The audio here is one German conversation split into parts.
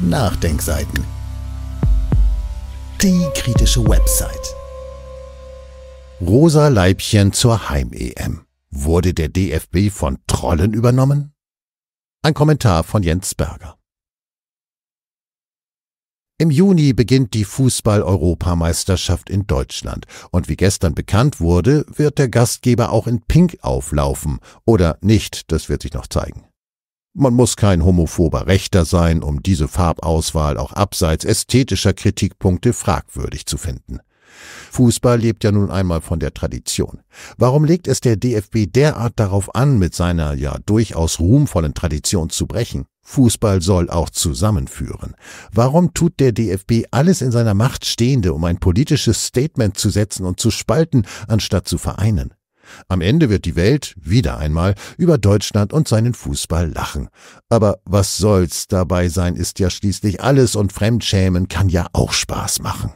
Nachdenkseiten. Die kritische Website. Rosa Leibchen zur Heim-EM. Wurde der DFB von Trollen übernommen? Ein Kommentar von Jens Berger. Im Juni beginnt die Fußball-Europameisterschaft in Deutschland und wie gestern bekannt wurde, wird der Gastgeber auch in Pink auflaufen oder nicht, das wird sich noch zeigen. Man muss kein homophober Rechter sein, um diese Farbauswahl auch abseits ästhetischer Kritikpunkte fragwürdig zu finden. Fußball lebt ja nun einmal von der Tradition. Warum legt es der DFB derart darauf an, mit seiner ja durchaus ruhmvollen Tradition zu brechen? Fußball soll auch zusammenführen. Warum tut der DFB alles in seiner Macht Stehende, um ein politisches Statement zu setzen und zu spalten, anstatt zu vereinen? Am Ende wird die Welt wieder einmal über Deutschland und seinen Fußball lachen. Aber was soll's dabei sein, ist ja schließlich alles und Fremdschämen kann ja auch Spaß machen.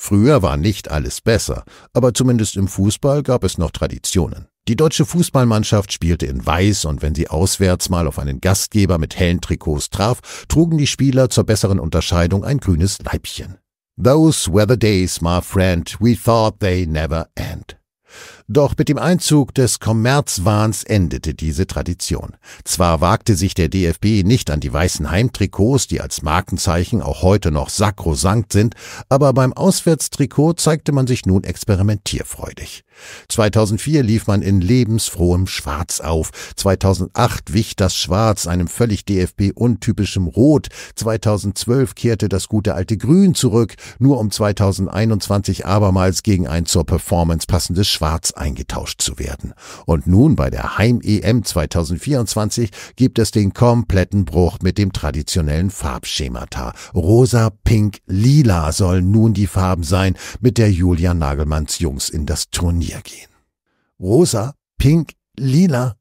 Früher war nicht alles besser, aber zumindest im Fußball gab es noch Traditionen. Die deutsche Fußballmannschaft spielte in Weiß und wenn sie auswärts mal auf einen Gastgeber mit hellen Trikots traf, trugen die Spieler zur besseren Unterscheidung ein grünes Leibchen. Those were the days, my friend, we thought they never end. Doch mit dem Einzug des Kommerzwahns endete diese Tradition. Zwar wagte sich der DFB nicht an die weißen Heimtrikots, die als Markenzeichen auch heute noch sakrosankt sind, aber beim Auswärtstrikot zeigte man sich nun experimentierfreudig. 2004 lief man in lebensfrohem Schwarz auf, 2008 wich das Schwarz einem völlig DFB untypischem Rot, 2012 kehrte das gute alte Grün zurück, nur um 2021 abermals gegen ein zur Performance passendes Schwarz eingetauscht zu werden. Und nun bei der Heim-EM 2024 gibt es den kompletten Bruch mit dem traditionellen Farbschemata. Rosa, Pink, Lila sollen nun die Farben sein, mit der Julian Nagelmanns Jungs in das Turnier gehen. Rosa, Pink, Lila,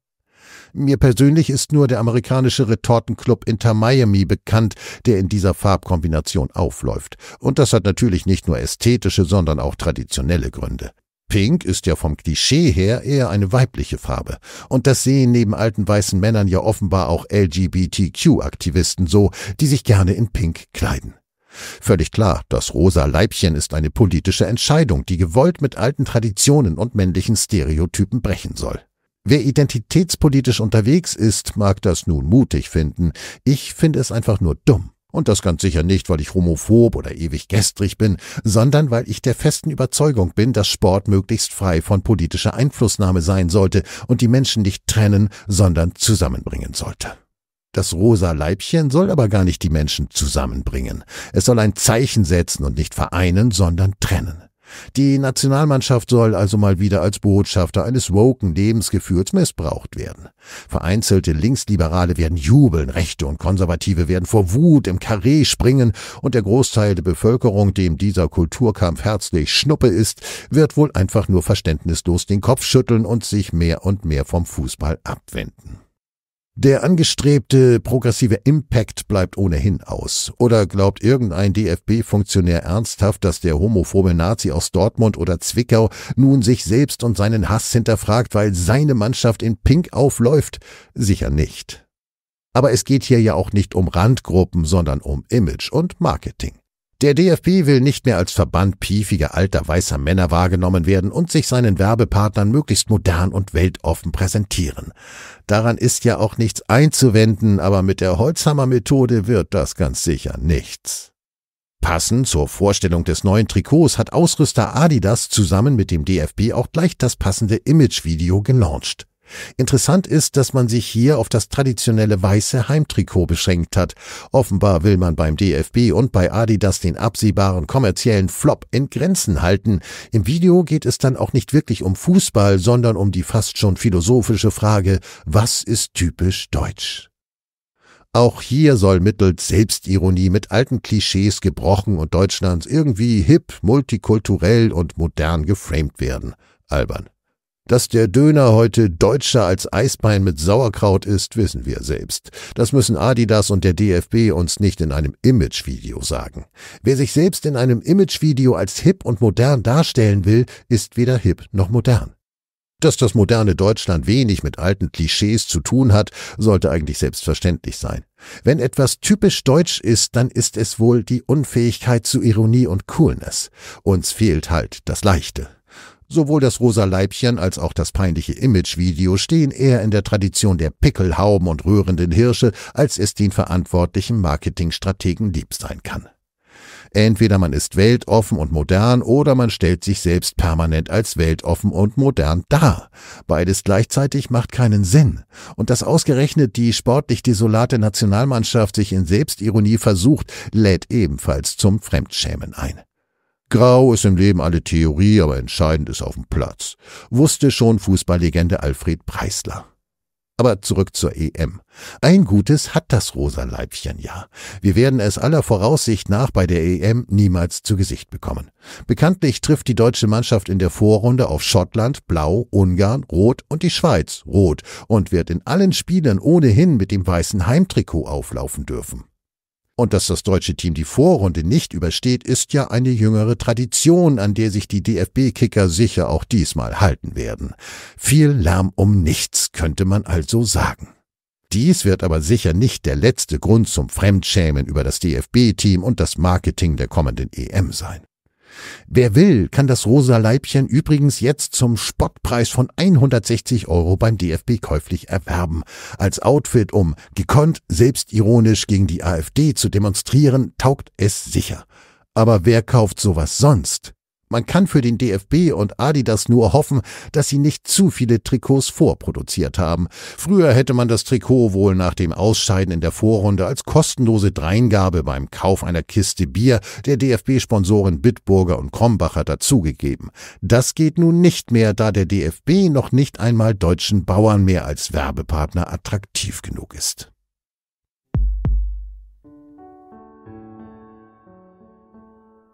mir persönlich ist nur der amerikanische Retortenclub Inter Miami bekannt, der in dieser Farbkombination aufläuft. Und das hat natürlich nicht nur ästhetische, sondern auch traditionelle Gründe. Pink ist ja vom Klischee her eher eine weibliche Farbe. Und das sehen neben alten weißen Männern ja offenbar auch LGBTQ-Aktivisten so, die sich gerne in Pink kleiden. Völlig klar, das rosa Leibchen ist eine politische Entscheidung, die gewollt mit alten Traditionen und männlichen Stereotypen brechen soll. Wer identitätspolitisch unterwegs ist, mag das nun mutig finden. Ich finde es einfach nur dumm. Und das ganz sicher nicht, weil ich homophob oder ewig gestrig bin, sondern weil ich der festen Überzeugung bin, dass Sport möglichst frei von politischer Einflussnahme sein sollte und die Menschen nicht trennen, sondern zusammenbringen sollte. Das rosa Leibchen soll aber gar nicht die Menschen zusammenbringen. Es soll ein Zeichen setzen und nicht vereinen, sondern trennen. Die Nationalmannschaft soll also mal wieder als Botschafter eines woken Lebensgefühls missbraucht werden. Vereinzelte Linksliberale werden jubeln, Rechte und Konservative werden vor Wut im Karree springen und der Großteil der Bevölkerung, dem dieser Kulturkampf herzlich Schnuppe ist, wird wohl einfach nur verständnislos den Kopf schütteln und sich mehr und mehr vom Fußball abwenden. Der angestrebte progressive Impact bleibt ohnehin aus. Oder glaubt irgendein DFB-Funktionär ernsthaft, dass der homophobe Nazi aus Dortmund oder Zwickau nun sich selbst und seinen Hass hinterfragt, weil seine Mannschaft in Pink aufläuft? Sicher nicht. Aber es geht hier ja auch nicht um Randgruppen, sondern um Image und Marketing. Der DFB will nicht mehr als Verband piefiger alter weißer Männer wahrgenommen werden und sich seinen Werbepartnern möglichst modern und weltoffen präsentieren. Daran ist ja auch nichts einzuwenden, aber mit der Holzhammer Methode wird das ganz sicher nichts. Passend zur Vorstellung des neuen Trikots hat Ausrüster Adidas zusammen mit dem DFB auch gleich das passende Imagevideo gelauncht. Interessant ist, dass man sich hier auf das traditionelle weiße Heimtrikot beschränkt hat. Offenbar will man beim DFB und bei Adidas den absehbaren kommerziellen Flop in Grenzen halten. Im Video geht es dann auch nicht wirklich um Fußball, sondern um die fast schon philosophische Frage, was ist typisch deutsch? Auch hier soll mittels Selbstironie mit alten Klischees gebrochen und Deutschlands irgendwie hip, multikulturell und modern geframed werden. Albern. Dass der Döner heute deutscher als Eisbein mit Sauerkraut ist, wissen wir selbst. Das müssen Adidas und der DFB uns nicht in einem Imagevideo sagen. Wer sich selbst in einem Imagevideo als hip und modern darstellen will, ist weder hip noch modern. Dass das moderne Deutschland wenig mit alten Klischees zu tun hat, sollte eigentlich selbstverständlich sein. Wenn etwas typisch deutsch ist, dann ist es wohl die Unfähigkeit zu Ironie und Coolness. Uns fehlt halt das Leichte. Sowohl das rosa Leibchen als auch das peinliche Imagevideo stehen eher in der Tradition der Pickelhauben und rührenden Hirsche, als es den verantwortlichen Marketingstrategen lieb sein kann. Entweder man ist weltoffen und modern oder man stellt sich selbst permanent als weltoffen und modern dar. Beides gleichzeitig macht keinen Sinn. Und dass ausgerechnet die sportlich desolate Nationalmannschaft sich in Selbstironie versucht, lädt ebenfalls zum Fremdschämen ein. Grau ist im Leben alle Theorie, aber entscheidend ist auf dem Platz, wusste schon Fußballlegende Alfred Preisler. Aber zurück zur EM. Ein Gutes hat das rosa Leibchen ja. Wir werden es aller Voraussicht nach bei der EM niemals zu Gesicht bekommen. Bekanntlich trifft die deutsche Mannschaft in der Vorrunde auf Schottland, Blau, Ungarn, Rot und die Schweiz, Rot, und wird in allen Spielen ohnehin mit dem weißen Heimtrikot auflaufen dürfen. Und dass das deutsche Team die Vorrunde nicht übersteht, ist ja eine jüngere Tradition, an der sich die DFB-Kicker sicher auch diesmal halten werden. Viel Lärm um nichts, könnte man also sagen. Dies wird aber sicher nicht der letzte Grund zum Fremdschämen über das DFB-Team und das Marketing der kommenden EM sein. Wer will, kann das rosa Leibchen übrigens jetzt zum Spottpreis von 160 Euro beim DFB käuflich erwerben. Als Outfit, um gekonnt selbstironisch gegen die AfD zu demonstrieren, taugt es sicher. Aber wer kauft sowas sonst? Man kann für den DFB und Adidas nur hoffen, dass sie nicht zu viele Trikots vorproduziert haben. Früher hätte man das Trikot wohl nach dem Ausscheiden in der Vorrunde als kostenlose Dreingabe beim Kauf einer Kiste Bier der DFB-Sponsoren Bitburger und Krombacher dazugegeben. Das geht nun nicht mehr, da der DFB noch nicht einmal deutschen Bauern mehr als Werbepartner attraktiv genug ist.